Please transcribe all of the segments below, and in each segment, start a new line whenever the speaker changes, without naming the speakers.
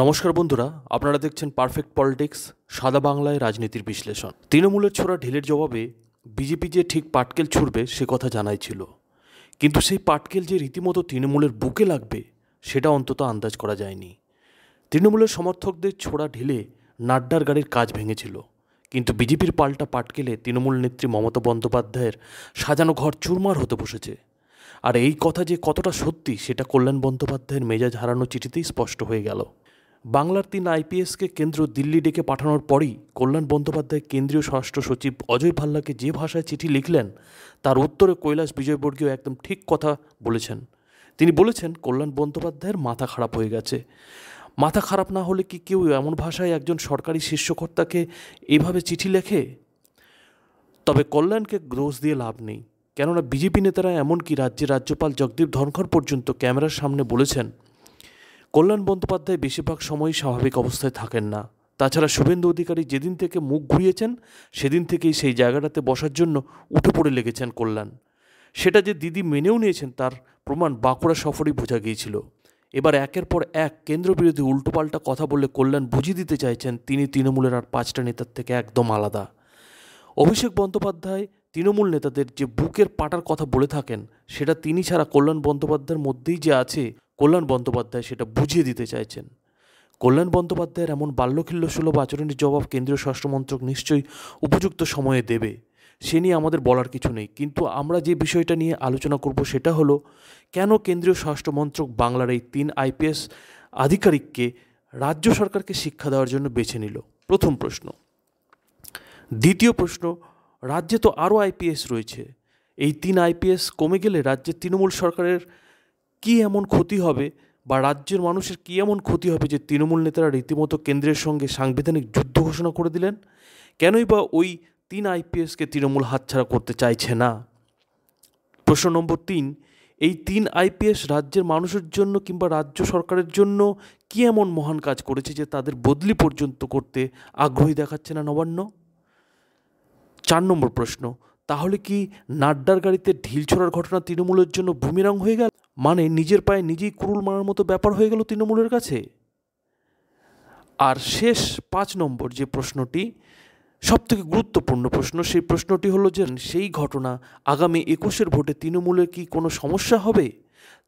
নমস্কার বন্ধুরা আপনারা দেখছেন পারফেক্ট পলিটিক্স সাদা বাংলায় রাজনীতির বিশ্লেষণ তৃণমূলের ছোড়া ঢিলের জবাবে বিজেপি যে ঠিক পাটকেল ছুড়বে সে কথা জানাই ছিল কিন্তু সেই পাটকেল যে রীতিমতো তৃণমূলের বুকে লাগবে সেটা অন্তত আন্দাজ করা যায়নি তৃণমূলের সমর্থকদের ছোড়া ঢিলে নাড্ডার গাড়ির কাজ ভেঙেছিল কিন্তু বিজেপির পাল্টা পাটকেলে তৃণমূল নেত্রী মমতা বন্দ্যোপাধ্যায়ের সাজানো ঘর চুরমার হতে বসেছে আর এই কথা যে কতটা সত্যি সেটা কল্যাণ বন্দ্যোপাধ্যায়ের মেজাজ হারানো চিঠিতেই স্পষ্ট হয়ে গেল বাংলার তিন আইপিএসকে কেন্দ্র দিল্লি ডেকে পাঠানোর পরই কল্যাণ বন্দ্যোপাধ্যায় কেন্দ্রীয় স্বরাষ্ট্র সচিব অজয় ভাল্লাকে যে ভাষায় চিঠি লিখলেন তার উত্তরে কৈলাস বিজয়বর্গীয় একদম ঠিক কথা বলেছেন তিনি বলেছেন কল্যাণ বন্দ্যোপাধ্যায়ের মাথা খারাপ হয়ে গেছে মাথা খারাপ না হলে কি কেউ এমন ভাষায় একজন সরকারি শীর্ষকর্তাকে এভাবে চিঠি লেখে তবে কল্যাণকে গ্রোস দিয়ে লাভ নেই কেননা বিজেপি নেতারা এমনকি রাজ্যের রাজ্যপাল জগদীপ ধনখড় পর্যন্ত ক্যামেরার সামনে বলেছেন কল্যাণ বন্দ্যোপাধ্যায় বেশিরভাগ সময় স্বাভাবিক অবস্থায় থাকেন না তাছাড়া শুভেন্দু অধিকারী যেদিন থেকে মুখ ঘুরিয়েছেন সেদিন থেকেই সেই জায়গাটাতে বসার জন্য উঠে পড়ে লেগেছেন কল্যাণ সেটা যে দিদি মেনেও নিয়েছেন তার প্রমাণ বাঁকুড়া সফরেই বোঝা গিয়েছিল এবার একের পর এক কেন্দ্র বিরোধী উল্টোপাল্টা কথা বলে কল্যাণ বুঝিয়ে দিতে চাইছেন তিনি তৃণমূলের আর পাঁচটা নেতার থেকে একদম আলাদা অভিষেক বন্দ্যোপাধ্যায় তৃণমূল নেতাদের যে বুকের পাটার কথা বলে থাকেন সেটা তিনি ছাড়া কল্যাণ বন্দ্যোপাধ্যায়ের মধ্যেই যে আছে কল্যাণ বন্দ্যোপাধ্যায় সেটা বুঝিয়ে দিতে চাইছেন কল্যাণ বন্দ্যোপাধ্যায়ের এমন বাল্যখিল্য সুলভ আচরণের জবাব কেন্দ্রীয় স্বরাষ্ট্রমন্ত্রক নিশ্চয়ই উপযুক্ত সময়ে দেবে সে নিয়ে আমাদের বলার কিছু নেই কিন্তু আমরা যে বিষয়টা নিয়ে আলোচনা করব সেটা হলো কেন কেন্দ্রীয় স্বরাষ্ট্রমন্ত্রক বাংলার এই তিন আইপিএস আধিকারিককে রাজ্য সরকারকে শিক্ষা দেওয়ার জন্য বেছে নিল প্রথম প্রশ্ন দ্বিতীয় প্রশ্ন রাজ্যে তো আরও আইপিএস রয়েছে এই তিন আইপিএস কমে গেলে রাজ্যের তৃণমূল সরকারের কি এমন ক্ষতি হবে বা রাজ্যের মানুষের কী এমন ক্ষতি হবে যে তৃণমূল নেতারা রীতিমতো কেন্দ্রের সঙ্গে সাংবিধানিক যুদ্ধ ঘোষণা করে দিলেন কেনই বা ওই তিন আইপিএসকে তৃণমূল হাতছাড়া করতে চাইছে না প্রশ্ন নম্বর তিন এই তিন আইপিএস রাজ্যের মানুষের জন্য কিংবা রাজ্য সরকারের জন্য কি এমন মহান কাজ করেছে যে তাদের বদলি পর্যন্ত করতে আগ্রহী দেখাচ্ছে না নবান্ন চার নম্বর প্রশ্ন তাহলে কি নাড্ডার গাড়িতে ঢিল ছোড়ার ঘটনা তৃণমূলের জন্য ভূমিরাং হয়ে গেল মানে নিজের পায়ে নিজেই কুরুল মারার মতো ব্যাপার হয়ে গেল তৃণমূলের কাছে আর শেষ পাঁচ নম্বর যে প্রশ্নটি সবথেকে গুরুত্বপূর্ণ প্রশ্ন সেই প্রশ্নটি হলো যে সেই ঘটনা আগামী একুশের ভোটে তৃণমূলের কি কোনো সমস্যা হবে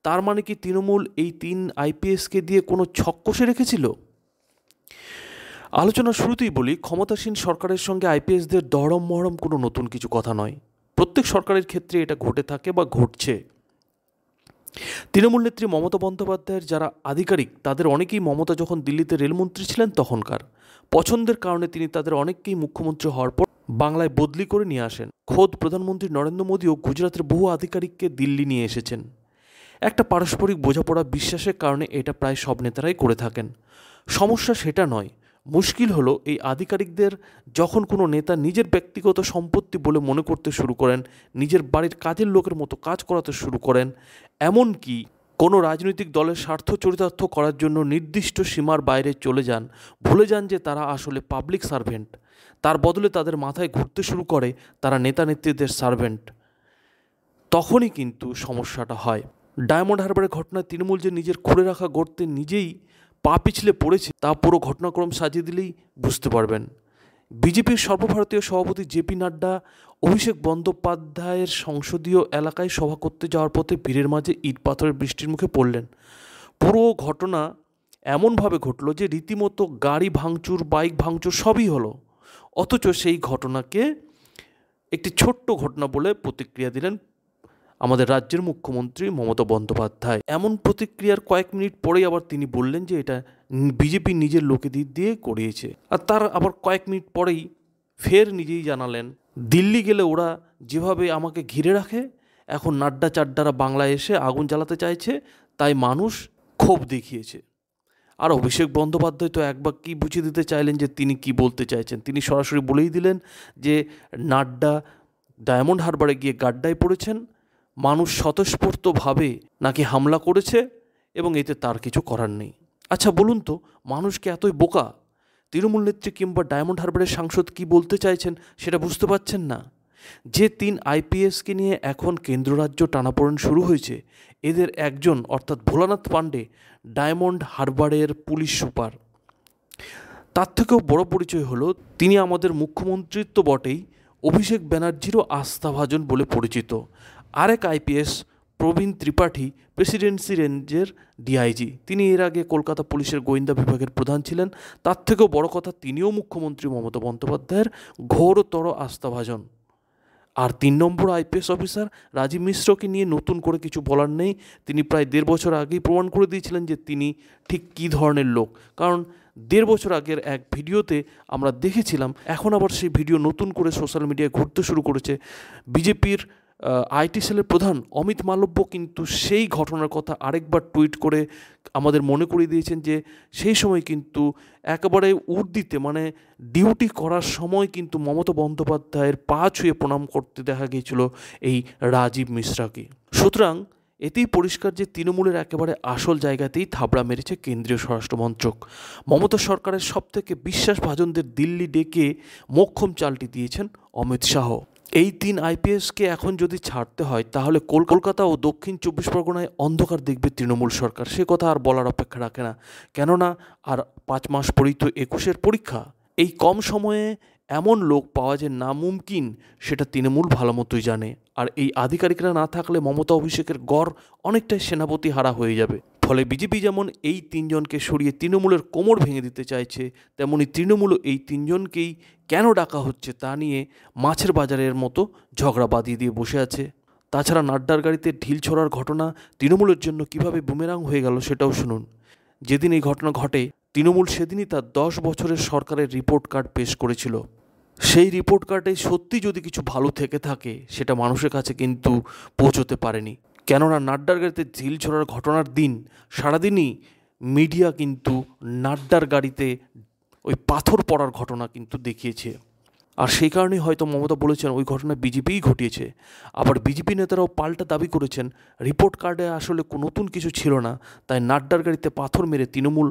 তার মানে কি তৃণমূল এই তিন আইপিএসকে দিয়ে কোনো ছক কষে রেখেছিল আলোচনা শুরুতেই বলি ক্ষমতাসীন সরকারের সঙ্গে আইপিএসদের দরম মহরম কোনো নতুন কিছু কথা নয় প্রত্যেক সরকারের ক্ষেত্রে এটা ঘটে থাকে বা ঘটছে তৃণমূল নেত্রী মমতা বন্দ্যোপাধ্যায়ের যারা আধিকারিক তাদের অনেকেই মমতা যখন দিল্লিতে রেলমন্ত্রী ছিলেন তখনকার পছন্দের কারণে তিনি তাদের অনেককেই মুখ্যমন্ত্রী হওয়ার পর বাংলায় বদলি করে নিয়ে আসেন খোদ প্রধানমন্ত্রী নরেন্দ্র মোদীও গুজরাতের বহু আধিকারিককে দিল্লি নিয়ে এসেছেন একটা পারস্পরিক বোঝাপড়া বিশ্বাসের কারণে এটা প্রায় সব নেতারাই করে থাকেন সমস্যা সেটা নয় মুশকিল হলো এই আধিকারিকদের যখন কোনো নেতা নিজের ব্যক্তিগত সম্পত্তি বলে মনে করতে শুরু করেন নিজের বাড়ির কাজের লোকের মতো কাজ করাতে শুরু করেন এমনকি কোনো রাজনৈতিক দলের স্বার্থ চরিতার্থ করার জন্য নির্দিষ্ট সীমার বাইরে চলে যান ভুলে যান যে তারা আসলে পাবলিক সার্ভেন্ট তার বদলে তাদের মাথায় ঘুরতে শুরু করে তারা নেতা নেত্রীদের সার্ভেন্ট তখনই কিন্তু সমস্যাটা হয় ডায়মন্ড হারবারের ঘটনায় তৃণমূল যে নিজের খুঁড়ে রাখা গড়তে নিজেই পা পিছলে পড়েছে তা পুরো ঘটনাক্রম সাজিয়ে দিলেই বুঝতে পারবেন বিজেপির সর্বভারতীয় সভাপতি জেপি নাড্ডা অভিষেক বন্দ্যোপাধ্যায়ের সংসদীয় এলাকায় সভা করতে যাওয়ার পথে ভিড়ের মাঝে ইট পাথরের বৃষ্টির মুখে পড়লেন পুরো ঘটনা এমনভাবে ঘটল যে রীতিমতো গাড়ি ভাঙচুর বাইক ভাঙচুর সবই হলো অথচ সেই ঘটনাকে একটি ছোট্ট ঘটনা বলে প্রতিক্রিয়া দিলেন আমাদের রাজ্যের মুখ্যমন্ত্রী মমতা বন্দ্যোপাধ্যায় এমন প্রতিক্রিয়ার কয়েক মিনিট পরেই আবার তিনি বললেন যে এটা বিজেপি নিজের লোকে দিক দিয়ে করিয়েছে আর তার আবার কয়েক মিনিট পরেই ফের নিজেই জানালেন দিল্লি গেলে ওরা যেভাবে আমাকে ঘিরে রাখে এখন নাড্ডা চাড্ডারা বাংলায় এসে আগুন জ্বালাতে চাইছে তাই মানুষ ক্ষোভ দেখিয়েছে আর অভিষেক বন্দ্যোপাধ্যায় তো একবার কী বুঝিয়ে দিতে চাইলেন যে তিনি কি বলতে চাইছেন তিনি সরাসরি বলেই দিলেন যে নাড্ডা ডায়মন্ড হারবারে গিয়ে গাড্ডায় পড়েছেন মানুষ স্বতঃস্ফূর্তভাবে নাকি হামলা করেছে এবং এতে তার কিছু করার নেই আচ্ছা বলুন তো মানুষকে এতই বোকা তৃণমূল নেত্রী কিংবা ডায়মন্ড হারবারের সাংসদ কি বলতে চাইছেন সেটা বুঝতে পারছেন না যে তিন আইপিএসকে নিয়ে এখন কেন্দ্র রাজ্য টানাপোড়েন শুরু হয়েছে এদের একজন অর্থাৎ ভোলানাথ পাণ্ডে ডায়মন্ড হারবারের পুলিশ সুপার তার থেকেও বড় পরিচয় হলো তিনি আমাদের মুখ্যমন্ত্রীত্ব বটেই অভিষেক ব্যানার্জিরও আস্থাভাজন বলে পরিচিত আরেক আইপিএস প্রবীণ ত্রিপাঠী প্রেসিডেন্সি রেঞ্জের ডিআইজি তিনি এর আগে কলকাতা পুলিশের গোয়েন্দা বিভাগের প্রধান ছিলেন তার থেকেও বড় কথা তিনিও মুখ্যমন্ত্রী মমতা বন্দ্যোপাধ্যায়ের ঘোরতর আস্থাভাজন আর তিন নম্বর আইপিএস অফিসার রাজীব মিশ্রকে নিয়ে নতুন করে কিছু বলার নেই তিনি প্রায় দেড় বছর আগেই প্রমাণ করে দিয়েছিলেন যে তিনি ঠিক কী ধরনের লোক কারণ দেড় বছর আগের এক ভিডিওতে আমরা দেখেছিলাম এখন আবার সেই ভিডিও নতুন করে সোশ্যাল মিডিয়ায় ঘুরতে শুরু করেছে বিজেপির আইটি সেলের প্রধান অমিত মালব্য কিন্তু সেই ঘটনার কথা আরেকবার টুইট করে আমাদের মনে করিয়ে দিয়েছেন যে সেই সময় কিন্তু একেবারে উর্দিতে মানে ডিউটি করার সময় কিন্তু মমতা বন্দ্যোপাধ্যায়ের পা ছুঁয়ে প্রণাম করতে দেখা গিয়েছিল এই রাজীব মিশ্রাকে সুতরাং এতেই পরিষ্কার যে তৃণমূলের একেবারে আসল জায়গাতেই থাবড়া মেরেছে কেন্দ্রীয় স্বরাষ্ট্রমন্ত্রক মমতা সরকারের সবথেকে বিশ্বাসভাজনদের দিল্লি ডেকে মোক্ষম চালটি দিয়েছেন অমিত শাহ এই তিন আইপিএসকে এখন যদি ছাড়তে হয় তাহলে কলকাতা ও দক্ষিণ চব্বিশ পরগনায় অন্ধকার দেখবে তৃণমূল সরকার সে কথা আর বলার অপেক্ষা রাখে না কেননা আর পাঁচ মাস পরেই তো একুশের পরীক্ষা এই কম সময়ে এমন লোক পাওয়া যে না মুমকিন সেটা তৃণমূল ভালো মতোই জানে আর এই আধিকারিকরা না থাকলে মমতা অভিষেকের গড় অনেকটাই সেনাপতি হারা হয়ে যাবে ফলে বিজেপি যেমন এই তিনজনকে সরিয়ে তৃণমূলের কোমর ভেঙে দিতে চাইছে তেমনি তৃণমূলও এই তিনজনকেই কেন ডাকা হচ্ছে তা নিয়ে মাছের বাজারের মতো ঝগড়া বাঁধিয়ে দিয়ে বসে আছে তাছাড়া নাড্ডার গাড়িতে ঢিল ছড়ার ঘটনা তৃণমূলের জন্য কিভাবে বুমেরাং হয়ে গেল সেটাও শুনুন যেদিন এই ঘটনা ঘটে তৃণমূল সেদিনই তার দশ বছরের সরকারের রিপোর্ট কার্ড পেশ করেছিল সেই রিপোর্ট কার্ডে সত্যি যদি কিছু ভালো থেকে থাকে সেটা মানুষের কাছে কিন্তু পৌঁছতে পারেনি কেননা নাড্ডার গাড়িতে ঝিল ছড়ার ঘটনার দিন সারাদিনই মিডিয়া কিন্তু নাড্ডার গাড়িতে ওই পাথর পড়ার ঘটনা কিন্তু দেখিয়েছে আর সেই কারণেই হয়তো মমতা বলেছেন ওই ঘটনা বিজেপিই ঘটিয়েছে আবার বিজেপি নেতারাও পাল্টা দাবি করেছেন রিপোর্ট কার্ডে আসলে নতুন কিছু ছিল না তাই নাড্ডার গাড়িতে পাথর মেরে তৃণমূল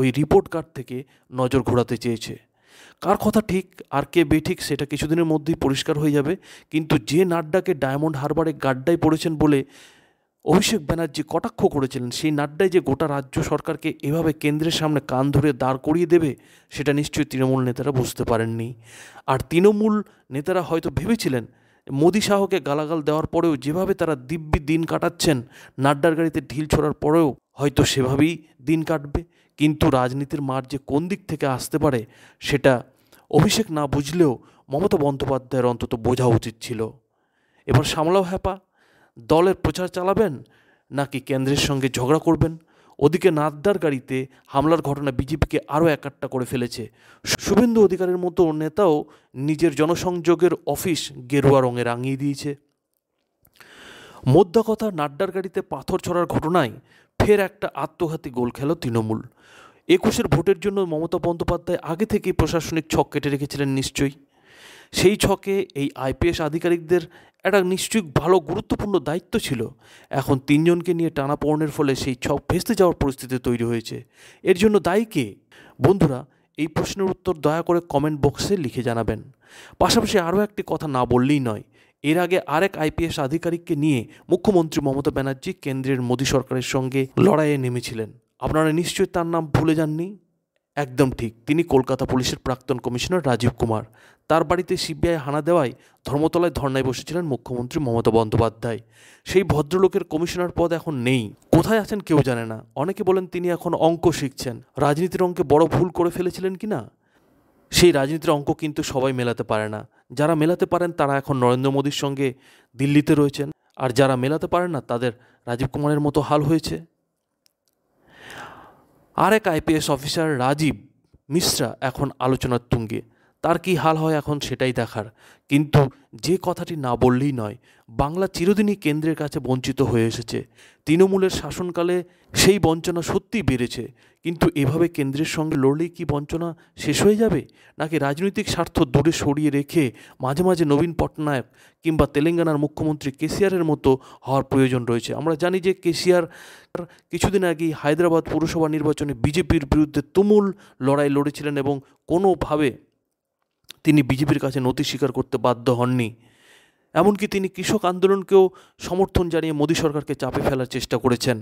ওই রিপোর্ট কার্ড থেকে নজর ঘোরাতে চেয়েছে কার কথা ঠিক আর কে বেঠিক সেটা কিছুদিনের মধ্যেই পরিষ্কার হয়ে যাবে কিন্তু যে নাড্ডাকে ডায়মন্ড হারবারে গাড্ডায় পড়েছেন বলে অভিষেক ব্যানার্জি কটাক্ষ করেছিলেন সেই নাড্ডায় যে গোটা রাজ্য সরকারকে এভাবে কেন্দ্রের সামনে কান ধরে দাঁড় করিয়ে দেবে সেটা নিশ্চয়ই তৃণমূল নেতারা বুঝতে পারেননি আর তৃণমূল নেতারা হয়তো ভেবেছিলেন মোদী শাহকে গালাগাল দেওয়ার পরেও যেভাবে তারা দিব্যি দিন কাটাচ্ছেন নাড্ডার গাড়িতে ঢিল ছড়ার পরেও হয়তো সেভাবেই দিন কাটবে কিন্তু রাজনীতির মার যে কোন দিক থেকে আসতে পারে সেটা অভিষেক না বুঝলেও মমতা বন্দ্যোপাধ্যায়ের অন্তত বোঝা উচিত ছিল এবার সামলাও হ্যাপা দলের প্রচার চালাবেন নাকি কেন্দ্রের সঙ্গে ঝগড়া করবেন ওদিকে নাদ্দার গাড়িতে হামলার ঘটনা বিজেপিকে আরও একাট্টা করে ফেলেছে শুভেন্দু অধিকারের মতো নেতাও নিজের জনসংযোগের অফিস গেরুয়া রঙে রাঙিয়ে দিয়েছে মোদ্দা কথা নাড্ডার গাড়িতে পাথর ছড়ার ঘটনায় ফের একটা আত্মঘাতী গোল খেল তৃণমূল একুশের ভোটের জন্য মমতা বন্দ্যোপাধ্যায় আগে থেকেই প্রশাসনিক ছক কেটে রেখেছিলেন নিশ্চয়ই সেই ছকে এই আইপিএস আধিকারিকদের একটা নিশ্চয়ই ভালো গুরুত্বপূর্ণ দায়িত্ব ছিল এখন তিনজনকে নিয়ে টানাপোড়নের ফলে সেই ছক ভেস্তে যাওয়ার পরিস্থিতি তৈরি হয়েছে এর জন্য দায়ী কে বন্ধুরা এই প্রশ্নের উত্তর দয়া করে কমেন্ট বক্সে লিখে জানাবেন পাশাপাশি আরও একটি কথা না বললেই নয় এর আগে আরেক আইপিএস আধিকারিককে নিয়ে মুখ্যমন্ত্রী মমতা ব্যানার্জি কেন্দ্রের মোদী সরকারের সঙ্গে লড়াইয়ে নেমেছিলেন আপনারা নিশ্চয়ই তার নাম ভুলে যাননি একদম ঠিক তিনি কলকাতা পুলিশের প্রাক্তন কমিশনার রাজীব কুমার তার বাড়িতে সিবিআই হানা দেওয়ায় ধর্মতলায় ধর্নায় বসেছিলেন মুখ্যমন্ত্রী মমতা বন্দ্যোপাধ্যায় সেই ভদ্রলোকের কমিশনার পদ এখন নেই কোথায় আছেন কেউ জানে না অনেকে বলেন তিনি এখন অঙ্ক শিখছেন রাজনীতির অঙ্কে বড় ভুল করে ফেলেছিলেন কি না সেই রাজনীতির অঙ্ক কিন্তু সবাই মেলাতে পারে না যারা মেলাতে পারেন তারা এখন নরেন্দ্র মোদীর সঙ্গে দিল্লিতে রয়েছেন আর যারা মেলাতে পারেন না তাদের রাজীব কুমারের মতো হাল হয়েছে আর এক আইপিএস অফিসার রাজীব মিশ্রা এখন আলোচনার তুঙ্গে তার কি হাল হয় এখন সেটাই দেখার কিন্তু যে কথাটি না বললেই নয় বাংলা চিরদিনই কেন্দ্রের কাছে বঞ্চিত হয়ে এসেছে তৃণমূলের শাসনকালে সেই বঞ্চনা সত্যি বেড়েছে কিন্তু এভাবে কেন্দ্রের সঙ্গে লড়লেই কি বঞ্চনা শেষ হয়ে যাবে নাকি রাজনৈতিক স্বার্থ দূরে সরিয়ে রেখে মাঝে মাঝে নবীন পটনায়ক কিংবা তেলেঙ্গানার মুখ্যমন্ত্রী কেসিআরের মতো হওয়ার প্রয়োজন রয়েছে আমরা জানি যে কেসিআর কিছুদিন আগেই হায়দ্রাবাদ পুরসভা নির্বাচনে বিজেপির বিরুদ্ধে তুমুল লড়াই লড়েছিলেন এবং কোনোভাবে তিনি বিজেপির কাছে নতি স্বীকার করতে বাধ্য হননি এমনকি তিনি কৃষক আন্দোলনকেও সমর্থন জানিয়ে মোদী সরকারকে চাপে ফেলার চেষ্টা করেছেন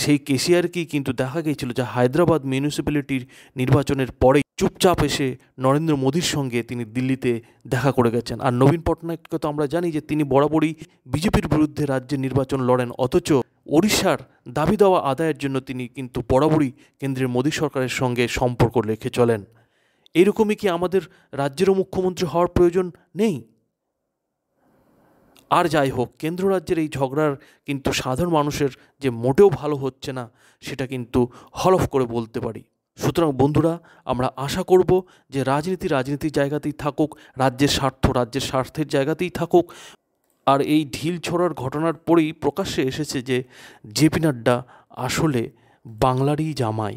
সেই কেসিআরকেই কিন্তু দেখা গিয়েছিল যা হায়দ্রাবাদ মিউনিসিপ্যালিটির নির্বাচনের পরেই চুপচাপ এসে নরেন্দ্র মোদীর সঙ্গে তিনি দিল্লিতে দেখা করে গেছেন আর নবীন পটনায়ককে তো আমরা জানি যে তিনি বরাবরই বিজেপির বিরুদ্ধে রাজ্যে নির্বাচন লড়েন অথচ ওড়িশার দাবি দেওয়া আদায়ের জন্য তিনি কিন্তু বরাবরই কেন্দ্রের মোদী সরকারের সঙ্গে সম্পর্ক রেখে চলেন এরকমই কি আমাদের রাজ্যেরও মুখ্যমন্ত্রী হওয়ার প্রয়োজন নেই আর যাই হোক কেন্দ্র রাজ্যের এই ঝগড়ার কিন্তু সাধারণ মানুষের যে মোটেও ভালো হচ্ছে না সেটা কিন্তু হলফ করে বলতে পারি সুতরাং বন্ধুরা আমরা আশা করব যে রাজনীতি রাজনীতির জায়গাতেই থাকুক রাজ্যের স্বার্থ রাজ্যের স্বার্থের জায়গাতেই থাকুক আর এই ঢিল ছড়ার ঘটনার পরেই প্রকাশ্যে এসেছে যে জেপি নাড্ডা আসলে বাংলারই জামাই